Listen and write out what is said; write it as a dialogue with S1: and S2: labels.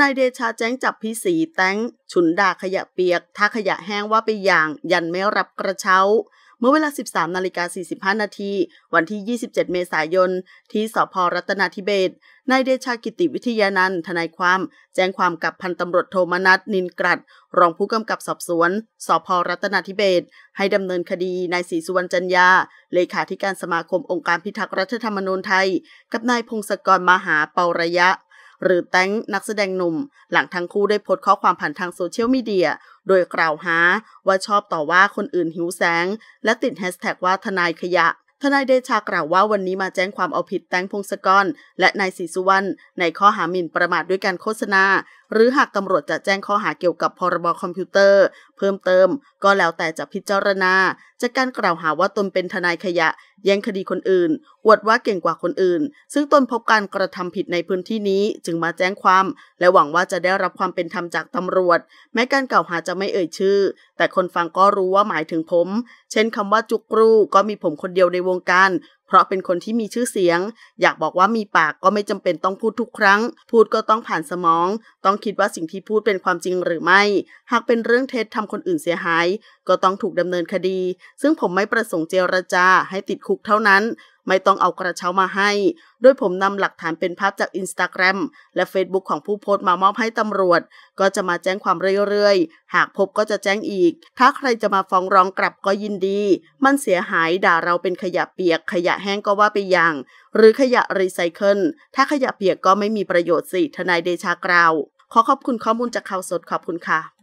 S1: นายเดชาแจ้งจับพี่สีแตงฉุนด่าขยะเปียก ถ้าขยะแห้งว่าไปอย่าง ยันไม่รับกระเช้า เมื่อเวลา 13 นาฬิกา 45 นาทีวันที่ 27 เมษายน ที่สพรัตนาธิเบศนายเดชากิติวิทยานันทนายความแจ้งความกับพันตำรวจโทมนัส นินกรัด รองผู้กำกับสอบสวนสพรัตนาธิเบศให้ดำเนินคดีนายศรีสุวรรณจันยาเลขาธิการสมาคมองค์การพิทักษ์รัฐธรรมนูญไทย กับนายพงศกรมหาเปาระยะหรือแตงนักแสดงหนุ่ม หลังทั้งคู่ได้โพสข้อความผ่านทางโซเชียลมีเดียโดยกล่าวหา ว่าชอบต่อว่าคนอื่นหิวแสง และติดแฮชแท็กว่าทนายขยะ ทนายเดชากล่าวว่าวันนี้มาแจ้งความเอาผิดแตงพงศกรและนายศรีสุวรรณในข้อหาหมิ่นประมาทด้วยการโฆษณาหรือหากตำรวจจะแจ้งข้อหาเกี่ยวกับพรบคอมพิวเตอร์เพิ่มเติม ก็แล้วแต่จะพิจารณา จากการกล่าวหาว่าตนเป็นทนายขยะ แย่งคดีคนอื่นอวดว่าเก่งกว่าคนอื่น ซึ่งตนพบการกระทำผิดในพื้นที่นี้ จึงมาแจ้งความ และหวังว่าจะได้รับความเป็นธรรมจากตำรวจ แม้การกล่าวหาจะไม่เอ่ยชื่อ แต่คนฟังก็รู้ว่าหมายถึงผม เช่นคำว่าจุกรู ก็มีผมคนเดียวในวงการเพราะเป็นคนที่มีชื่อเสียง อยากบอกว่ามีปากก็ไม่จำเป็นต้องพูดทุกครั้ง พูดก็ต้องผ่านสมอง ต้องคิดว่าสิ่งที่พูดเป็นความจริงหรือไม่ หากเป็นเรื่องเท็จทำคนอื่นเสียหาย ก็ต้องถูกดำเนินคดี ซึ่งผมไม่ประสงค์เจรจาให้ติดคุกเท่านั้นไม่ต้องเอากระเช้ามาให้ โดยผมนำหลักฐานเป็นภาพจากอินสตาแกรมและ Facebook ของผู้โพสต์มามอบให้ตำรวจ ก็จะมาแจ้งความเรื่อยๆหากพบก็จะแจ้งอีก ถ้าใครจะมาฟ้องร้องกลับก็ยินดี มันเสียหายด่าเราเป็นขยะเปียก ขยะแห้งก็ว่าไปอย่าง หรือขยะรีไซเคิล ถ้าขยะเปียกก็ไม่มีประโยชน์สิ ทนายเดชากราวขอขอบคุณข้อมูลจากข่าวสดขอบคุณค่ะ